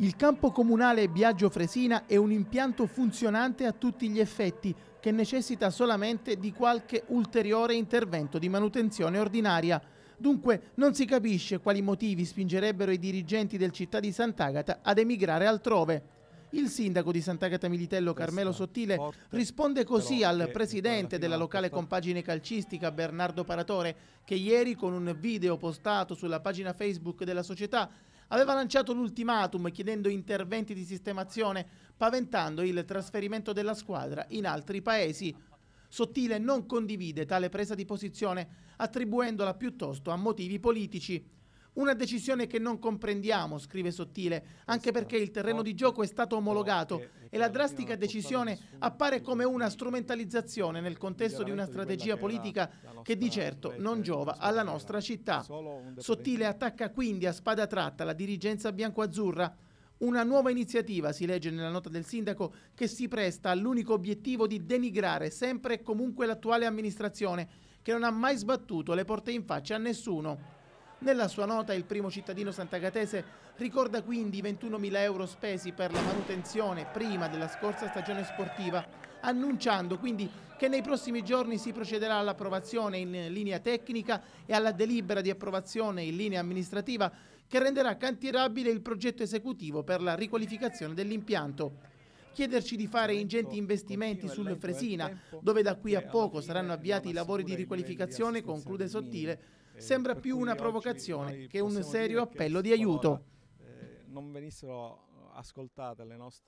Il campo comunale Biagio Fresina è un impianto funzionante a tutti gli effetti che necessita solamente di qualche ulteriore intervento di manutenzione ordinaria. Dunque non si capisce quali motivi spingerebbero i dirigenti del città di Sant'Agata ad emigrare altrove. Il sindaco di Sant'Agata Militello Carmelo Sottile risponde così al presidente della locale compagine calcistica Bernardo Paratore che ieri con un video postato sulla pagina Facebook della società aveva lanciato l'ultimatum chiedendo interventi di sistemazione, paventando il trasferimento della squadra in altri paesi. Sottile non condivide tale presa di posizione, attribuendola piuttosto a motivi politici. Una decisione che non comprendiamo, scrive Sottile, anche perché il terreno di gioco è stato omologato e la drastica decisione appare come una strumentalizzazione nel contesto di una strategia politica che di certo non giova alla nostra città. Sottile attacca quindi a spada tratta la dirigenza biancoazzurra una nuova iniziativa, si legge nella nota del sindaco, che si presta all'unico obiettivo di denigrare sempre e comunque l'attuale amministrazione, che non ha mai sbattuto le porte in faccia a nessuno. Nella sua nota il primo cittadino santagatese ricorda quindi i 21.000 euro spesi per la manutenzione prima della scorsa stagione sportiva, annunciando quindi che nei prossimi giorni si procederà all'approvazione in linea tecnica e alla delibera di approvazione in linea amministrativa che renderà cantierabile il progetto esecutivo per la riqualificazione dell'impianto chiederci di fare ingenti investimenti sul Fresina, dove da qui a poco saranno avviati i lavori di eh, riqualificazione, conclude Sottile, eh, sembra più una provocazione che un serio appello di aiuto. Eh, non venissero ascoltate le nostre